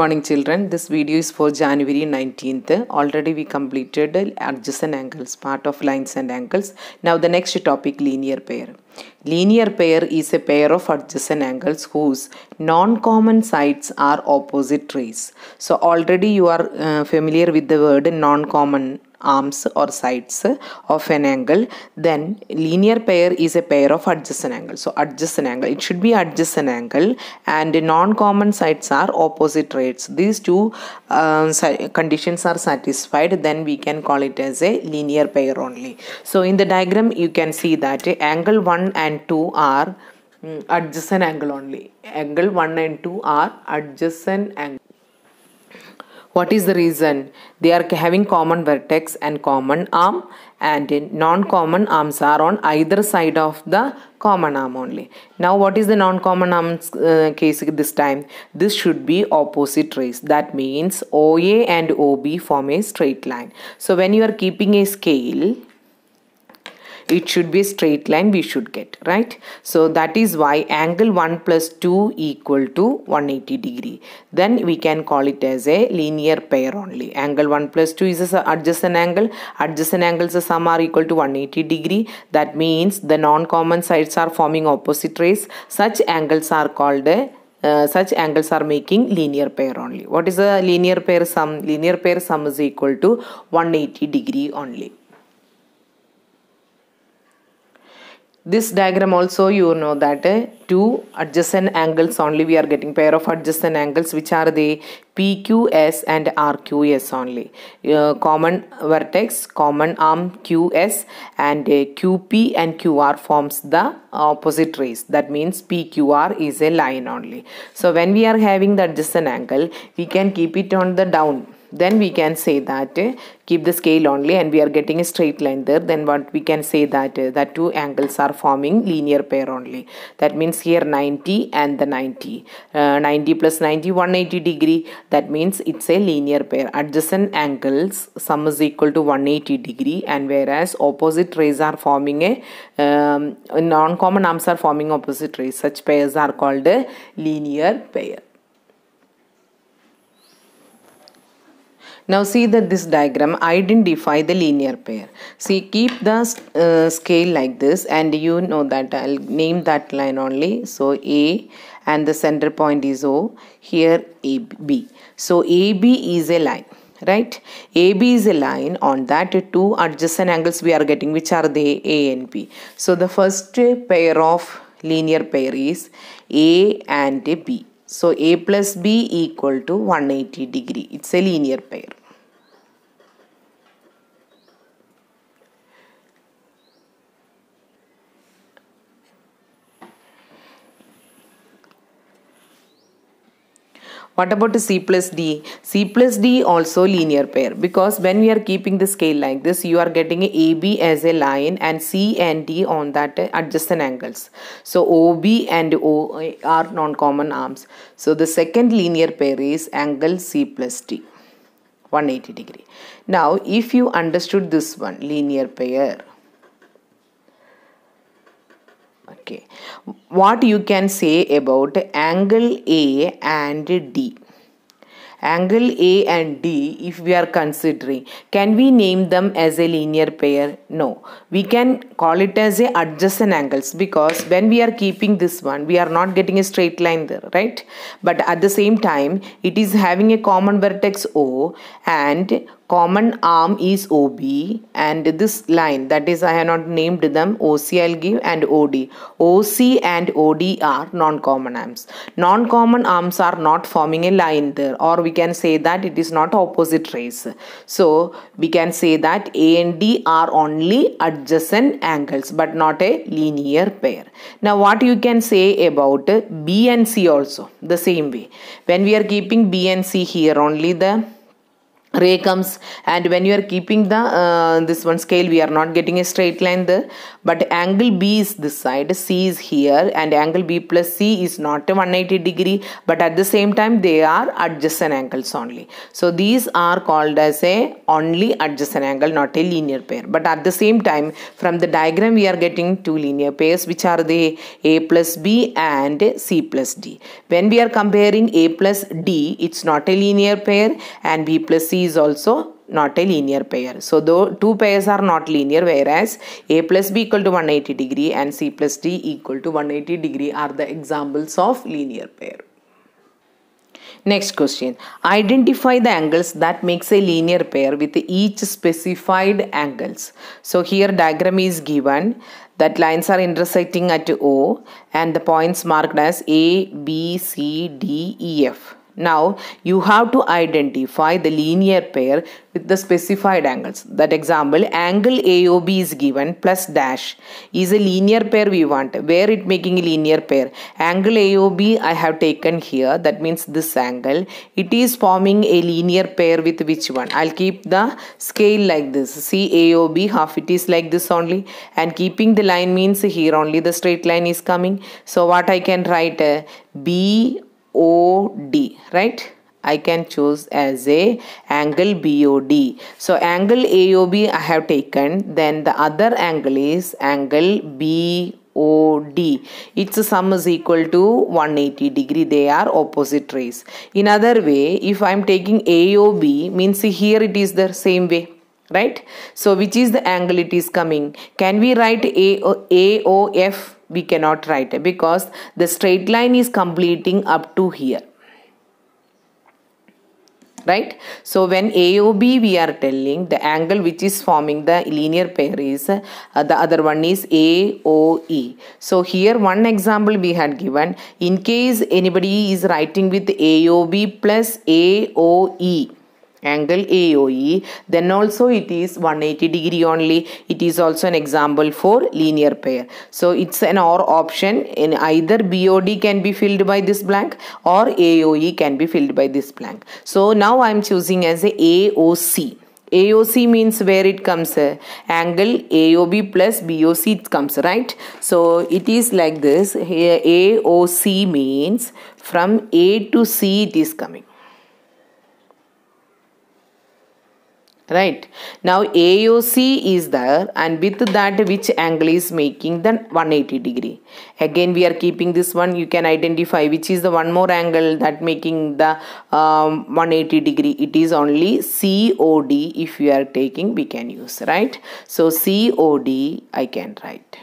morning children. This video is for January 19th. Already we completed adjacent angles, part of lines and angles. Now the next topic linear pair. Linear pair is a pair of adjacent angles whose non-common sides are opposite rays. So already you are uh, familiar with the word non-common arms or sides of an angle then linear pair is a pair of adjacent angles so adjacent angle it should be adjacent angle and non-common sides are opposite rates these two um, conditions are satisfied then we can call it as a linear pair only so in the diagram you can see that angle 1 and 2 are mm, adjacent angle only angle 1 and 2 are adjacent angle what is the reason? They are having common vertex and common arm and non-common arms are on either side of the common arm only. Now what is the non-common arm uh, case this time? This should be opposite rays. That means OA and OB form a straight line. So when you are keeping a scale, it should be a straight line we should get right so that is why angle 1 plus 2 equal to 180 degree then we can call it as a linear pair only angle 1 plus 2 is a adjacent angle adjacent angles the sum are equal to 180 degree that means the non-common sides are forming opposite rays such angles are called a uh, such angles are making linear pair only. What is a linear pair sum? Linear pair sum is equal to 180 degree only. this diagram also you know that uh, two adjacent angles only we are getting pair of adjacent angles which are the PQS and RQS only uh, common vertex common arm QS and uh, eh, QP and QR forms the opposite rays that means PQR is a line only so when we are having the adjacent angle we can keep it on the down then we can say that uh, keep the scale only and we are getting a straight line there then what we can say that uh, that two angles are forming linear pair only that means here 90 and the 90 uh, 90 plus 90 180 degree that means it's a linear pair adjacent angles sum is equal to 180 degree and whereas opposite rays are forming a um, non-common arms are forming opposite rays such pairs are called a uh, linear pair Now see that this diagram identify the linear pair. See keep the uh, scale like this and you know that I'll name that line only. So A and the center point is O. Here AB. So AB is a line right AB is a line on that two adjacent angles we are getting which are they A and B. So the first pair of linear pair is A and B. So A plus B equal to 180 degree. It's a linear pair. What about C plus D? C plus D also linear pair because when we are keeping the scale like this, you are getting AB as a line and C and D on that adjacent angles. So OB and O are non-common arms. So the second linear pair is angle C plus D. 180 degree. Now if you understood this one linear pair okay what you can say about angle a and d angle a and d if we are considering can we name them as a linear pair no we can call it as a adjacent angles because when we are keeping this one we are not getting a straight line there right but at the same time it is having a common vertex o and common arm is OB and this line that is I have not named them OC I'll give and OD. OC and OD are non-common arms. Non-common arms are not forming a line there or we can say that it is not opposite rays. So we can say that A and D are only adjacent angles but not a linear pair. Now what you can say about B and C also the same way. When we are keeping B and C here only the ray comes and when you are keeping the uh, this one scale we are not getting a straight line there but angle b is this side c is here and angle b plus c is not a 180 degree but at the same time they are adjacent angles only so these are called as a only adjacent angle not a linear pair but at the same time from the diagram we are getting two linear pairs which are the a plus b and c plus d when we are comparing a plus d it's not a linear pair and b plus c is also not a linear pair. So though two pairs are not linear whereas A plus B equal to 180 degree and C plus D equal to 180 degree are the examples of linear pair. Next question. Identify the angles that makes a linear pair with each specified angles. So here diagram is given that lines are intersecting at O and the points marked as A, B, C, D, E, F. Now you have to identify the linear pair with the specified angles. That example, angle AOB is given plus dash is a linear pair we want. Where it making a linear pair? Angle AOB I have taken here. That means this angle. It is forming a linear pair with which one? I'll keep the scale like this. See AOB half it is like this only. And keeping the line means here only the straight line is coming. So what I can write? Uh, B OD right I can choose as a angle BOD. So angle AOB I have taken then the other angle is angle BOD. Its sum is equal to 180 degree. They are opposite rays. In other way if I am taking AOB means here it is the same way right. So which is the angle it is coming. Can we write AOF? we cannot write because the straight line is completing up to here right so when aob we are telling the angle which is forming the linear pair is uh, the other one is aoe so here one example we had given in case anybody is writing with aob plus aoe angle AOE then also it is 180 degree only it is also an example for linear pair so it's an OR option in either BOD can be filled by this blank or AOE can be filled by this blank so now I am choosing as a AOC AOC means where it comes uh, angle AOB plus BOC comes right so it is like this here AOC means from A to C it is coming right now AOC is there and with that which angle is making the 180 degree again we are keeping this one you can identify which is the one more angle that making the um, 180 degree it is only COD if you are taking we can use right so COD I can write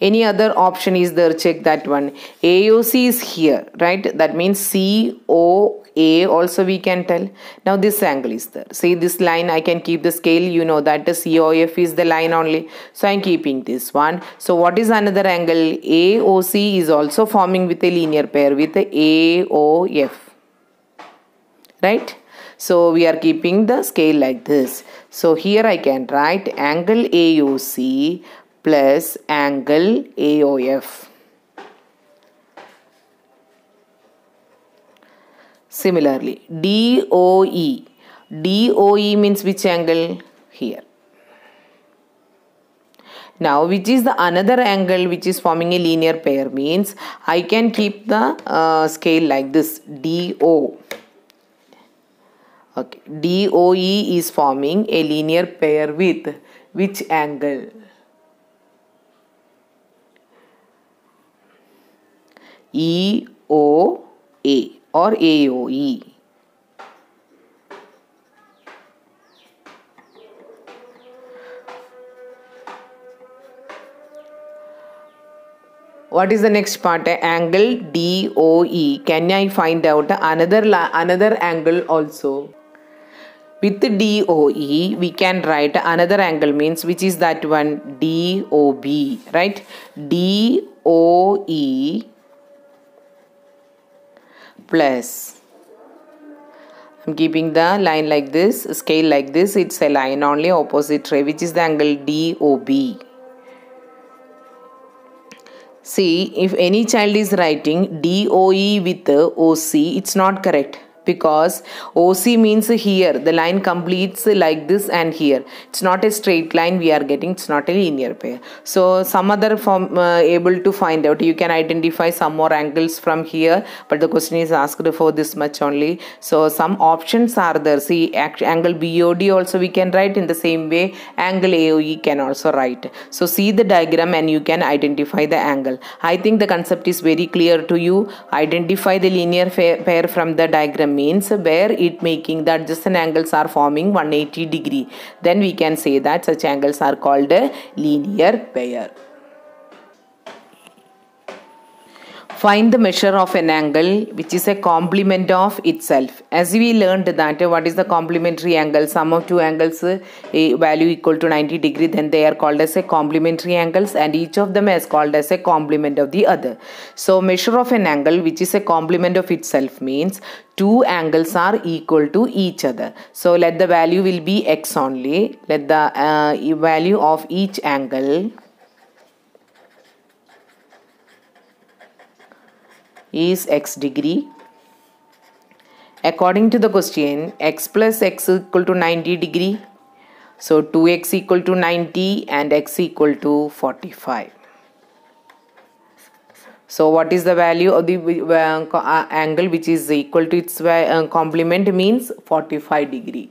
any other option is there check that one aoc is here right that means c o a also we can tell now this angle is there see this line i can keep the scale you know that the cof is the line only so i'm keeping this one so what is another angle aoc is also forming with a linear pair with aof right so we are keeping the scale like this so here i can write angle aoc plus angle AOF. Similarly, DOE. DOE means which angle? Here. Now, which is the another angle which is forming a linear pair means I can keep the uh, scale like this DO. Okay, DOE is forming a linear pair with which angle? E O A or A O E. what is the next part angle DOE can I find out another another angle also with DOE we can write another angle means which is that one DOB right DOE plus I'm keeping the line like this scale like this it's a line only opposite ray which is the angle DOB see if any child is writing DOE with OC it's not correct because OC means here. The line completes like this and here. It's not a straight line we are getting. It's not a linear pair. So some other form uh, able to find out. You can identify some more angles from here. But the question is asked for this much only. So some options are there. See angle BOD also we can write in the same way. Angle AOE can also write. So see the diagram and you can identify the angle. I think the concept is very clear to you. Identify the linear pair from the diagram means where it making the adjacent angles are forming 180 degree then we can say that such angles are called linear pair Find the measure of an angle which is a complement of itself. As we learned that what is the complementary angle? Sum of two angles a eh, value equal to 90 degree then they are called as a complementary angles and each of them is called as a complement of the other. So measure of an angle which is a complement of itself means two angles are equal to each other. So let the value will be x only. Let the uh, value of each angle is x degree. According to the question, x plus x equal to 90 degree. So 2x equal to 90 and x equal to 45. So what is the value of the uh, angle which is equal to its uh, complement means 45 degree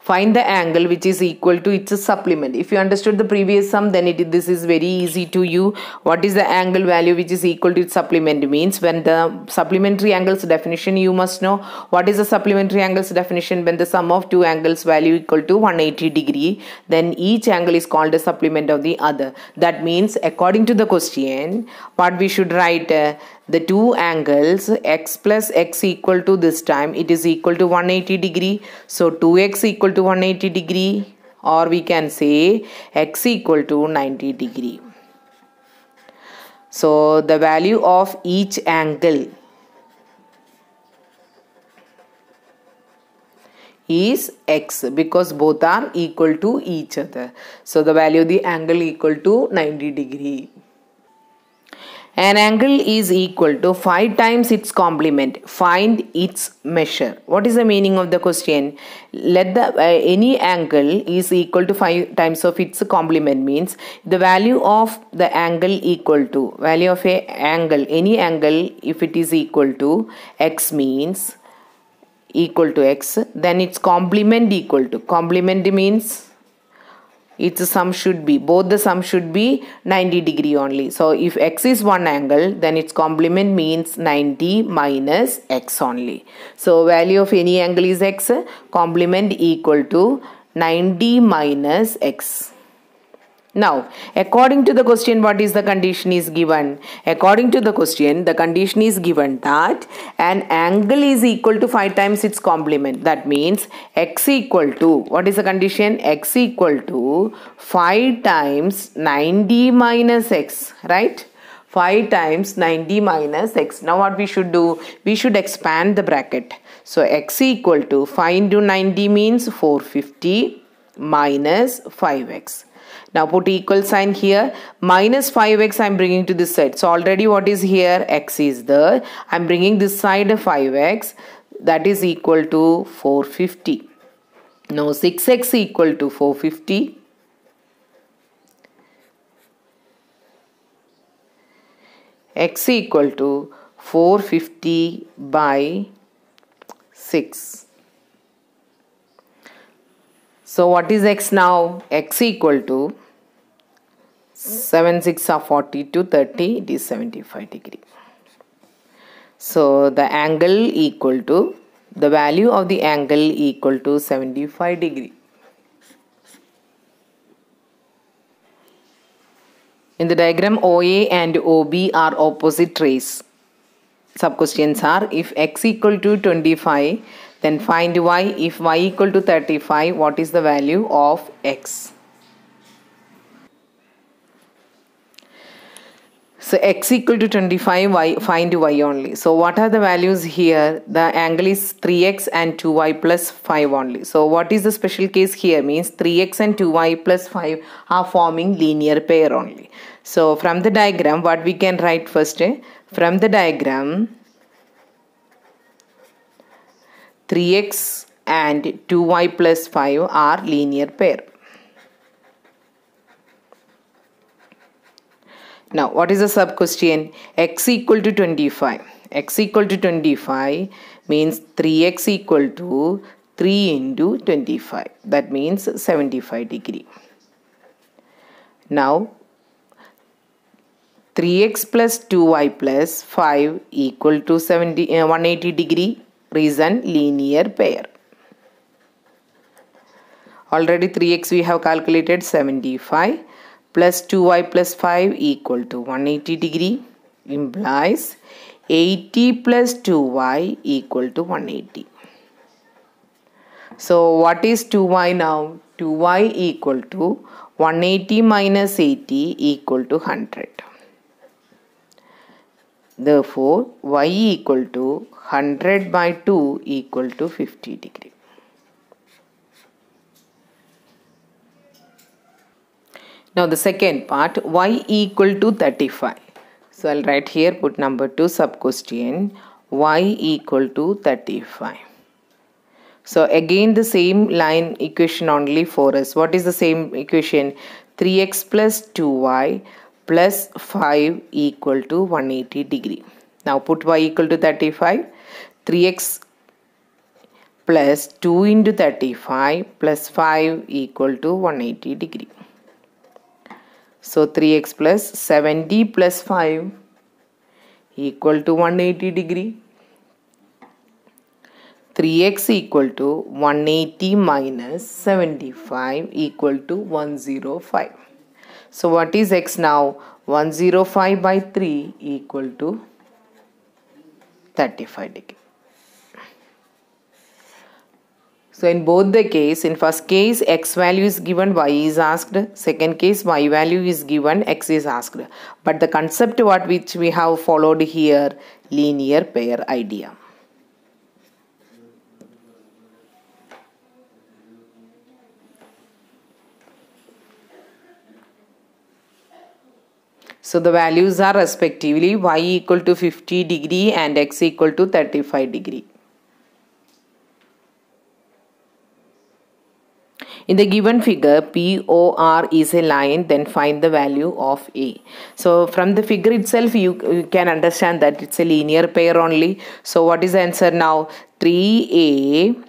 find the angle which is equal to its supplement if you understood the previous sum then it this is very easy to you what is the angle value which is equal to its supplement means when the supplementary angles definition you must know what is the supplementary angles definition when the sum of two angles value equal to 180 degree then each angle is called a supplement of the other that means according to the question what we should write uh, the two angles x plus x equal to this time it is equal to 180 degree so 2x equal to 180 degree or we can say x equal to 90 degree so the value of each angle is x because both are equal to each other so the value of the angle equal to 90 degree an angle is equal to 5 times its complement. Find its measure. What is the meaning of the question? Let the uh, any angle is equal to 5 times of its complement means the value of the angle equal to value of a angle any angle if it is equal to x means equal to x then its complement equal to complement means its sum should be both the sum should be 90 degree only so if x is one angle then its complement means 90 minus x only so value of any angle is x complement equal to 90 minus x now, according to the question, what is the condition is given? According to the question, the condition is given that an angle is equal to 5 times its complement. That means x equal to, what is the condition? x equal to 5 times 90 minus x, right? 5 times 90 minus x. Now what we should do? We should expand the bracket. So x equal to 5 into 90 means 450 minus 5x now put equal sign here. Minus 5x I'm bringing to this side. So already what is here? x is there. I'm bringing this side 5x. That is equal to 450. Now 6x equal to 450. x equal to 450 by 6. So what is x now? x equal to 7 6 are to 30 it is 75 degree. So the angle equal to the value of the angle equal to 75 degree. In the diagram OA and OB are opposite rays. Sub questions are if x equal to 25 then find y. If y equal to 35, what is the value of x? So x equal to 25, y, find y only. So what are the values here? The angle is 3x and 2y plus 5 only. So what is the special case here means 3x and 2y plus 5 are forming linear pair only. So from the diagram, what we can write first? Eh? From the diagram, 3x and 2y plus 5 are linear pair. Now what is the sub question? x equal to 25. x equal to 25 means 3x equal to 3 into 25 that means 75 degree. Now 3x plus 2y plus 5 equal to 70, uh, 180 degree reason linear pair. Already 3x we have calculated 75 plus 2y plus 5 equal to 180 degree implies 80 plus 2y equal to 180. So what is 2y now? 2y equal to 180 minus 80 equal to 100. Therefore, y equal to 100 by 2 equal to 50 degree. Now the second part y equal to 35. So I'll write here put number 2 sub question y equal to 35. So again the same line equation only for us. What is the same equation? 3x plus 2y plus 5 equal to 180 degree. Now put y equal to 35. 3x plus 2 into 35 plus 5 equal to 180 degree. So 3x plus 70 plus 5 equal to 180 degree. 3x equal to 180 minus 75 equal to 105. So what is x now? 105 by 3 equal to 35 degree. So in both the case, in first case x value is given, y is asked. Second case y value is given, x is asked. But the concept what which we have followed here, linear pair idea. So the values are respectively y equal to 50 degree and x equal to 35 degree. In the given figure, POR is a line, then find the value of A. So from the figure itself, you, you can understand that it's a linear pair only. So what is the answer now? 3A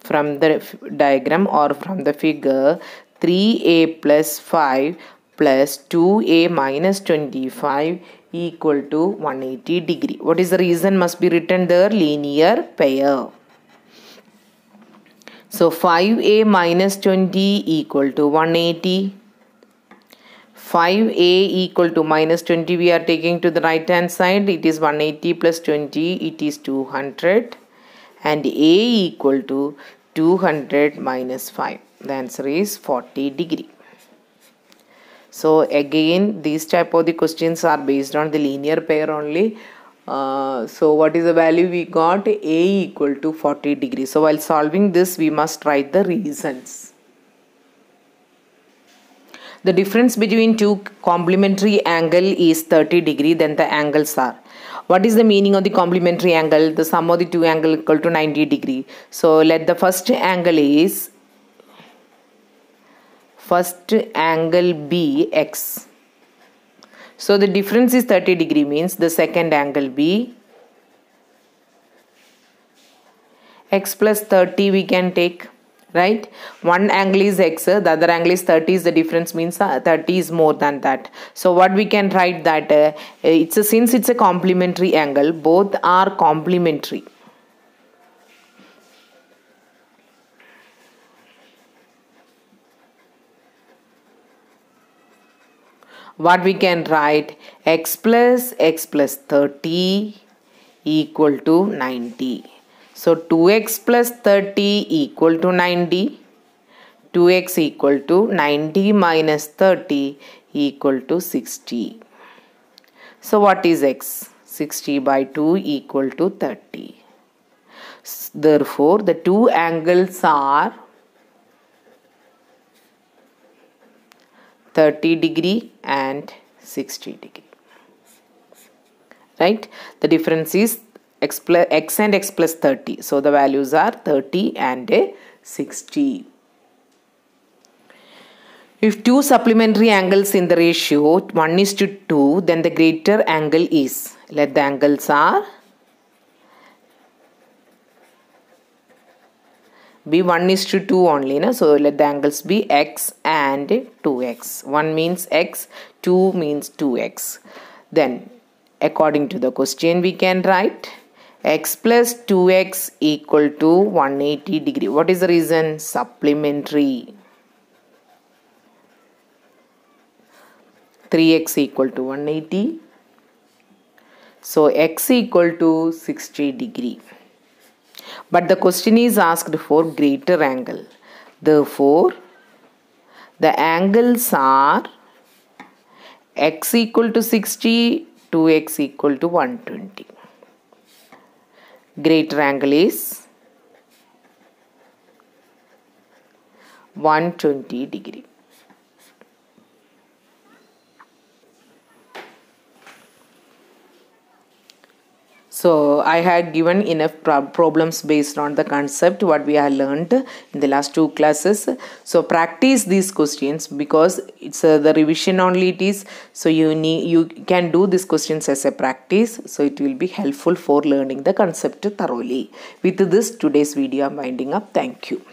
from the diagram or from the figure, 3A plus 5 plus 2a minus 25 equal to 180 degree. What is the reason must be written there? Linear pair. So 5a minus 20 equal to 180. 5a equal to minus 20 we are taking to the right hand side. It is 180 plus 20 it is 200 and a equal to 200 minus 5. The answer is 40 degree so again these type of the questions are based on the linear pair only uh, so what is the value we got a equal to 40 degree so while solving this we must write the reasons the difference between two complementary angle is 30 degree then the angles are what is the meaning of the complementary angle the sum of the two angle equal to 90 degree so let the first angle is first angle bx so the difference is 30 degree means the second angle b x plus 30 we can take right one angle is x the other angle is 30 is the difference means uh, 30 is more than that so what we can write that uh, it's a, since it's a complementary angle both are complementary what we can write x plus x plus 30 equal to 90. So 2x plus 30 equal to 90. 2x equal to 90 minus 30 equal to 60. So what is x? 60 by 2 equal to 30. Therefore the two angles are 30 degree and 60 degree right the difference is x, plus, x and x plus 30 so the values are 30 and 60 if two supplementary angles in the ratio 1 is to 2 then the greater angle is let the angles are be 1 is to 2 only na? so let the angles be x and 2x 1 means x 2 means 2x then according to the question we can write x plus 2x equal to 180 degree what is the reason supplementary 3x equal to 180 so x equal to 60 degree but the question is asked for greater angle. Therefore, the angles are x equal to 60, 2x equal to 120. Greater angle is 120 degree. so i had given enough problems based on the concept what we have learned in the last two classes so practice these questions because it's uh, the revision only it is so you need you can do these questions as a practice so it will be helpful for learning the concept thoroughly with this today's video i'm winding up thank you